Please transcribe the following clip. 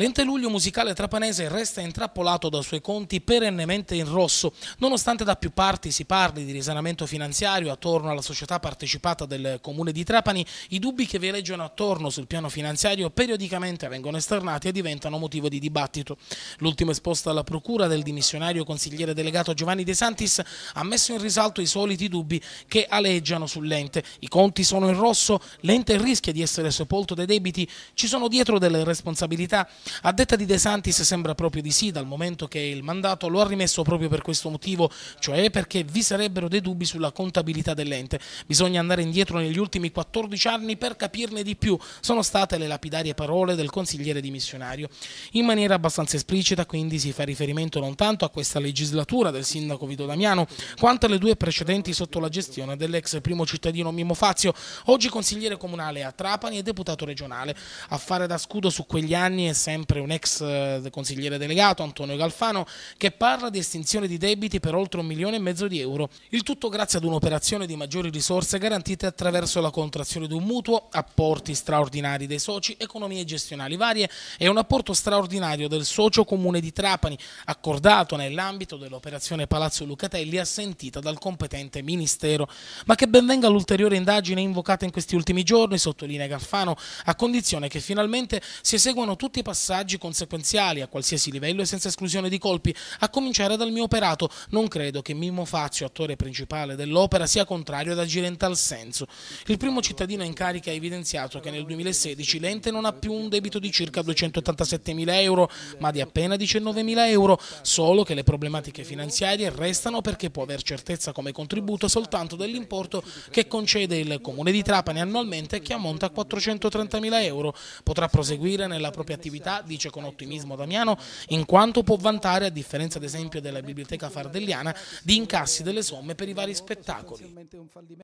L'ente luglio musicale trapanese resta intrappolato dai suoi conti perennemente in rosso, nonostante da più parti si parli di risanamento finanziario attorno alla società partecipata del comune di Trapani, i dubbi che veleggiano attorno sul piano finanziario periodicamente vengono esternati e diventano motivo di dibattito. L'ultimo esposto alla procura del dimissionario consigliere delegato Giovanni De Santis ha messo in risalto i soliti dubbi che aleggiano sull'ente. I conti sono in rosso, l'ente rischia di essere sepolto dai debiti, ci sono dietro delle responsabilità a detta di De Santis sembra proprio di sì, dal momento che il mandato lo ha rimesso proprio per questo motivo, cioè perché vi sarebbero dei dubbi sulla contabilità dell'ente. Bisogna andare indietro negli ultimi 14 anni per capirne di più, sono state le lapidarie parole del consigliere dimissionario. In maniera abbastanza esplicita quindi si fa riferimento non tanto a questa legislatura del sindaco Vito Damiano, quanto alle due precedenti sotto la gestione dell'ex primo cittadino Mimo Fazio, oggi consigliere comunale a Trapani e deputato regionale. A fare da scudo su quegli anni è sempre sempre un ex eh, consigliere delegato, Antonio Galfano, che parla di estinzione di debiti per oltre un milione e mezzo di euro. Il tutto grazie ad un'operazione di maggiori risorse garantite attraverso la contrazione di un mutuo, apporti straordinari dei soci, economie gestionali varie e un apporto straordinario del socio comune di Trapani, accordato nell'ambito dell'operazione Palazzo Lucatelli assentita dal competente ministero. Ma che benvenga l'ulteriore indagine invocata in questi ultimi giorni, sottolinea Galfano, a condizione che finalmente si eseguano tutti i passaggi passaggi conseguenziali a qualsiasi livello e senza esclusione di colpi, a cominciare dal mio operato. Non credo che Mimmo Fazio, attore principale dell'opera, sia contrario ad agire in tal senso. Il primo cittadino in carica ha evidenziato che nel 2016 l'ente non ha più un debito di circa mila euro, ma di appena mila euro, solo che le problematiche finanziarie restano perché può aver certezza come contributo soltanto dell'importo che concede il Comune di Trapani annualmente che ammonta a mila euro. Potrà proseguire nella propria attività città, dice con ottimismo Damiano, in quanto può vantare, a differenza ad esempio della biblioteca fardelliana, di incassi delle somme per i vari spettacoli.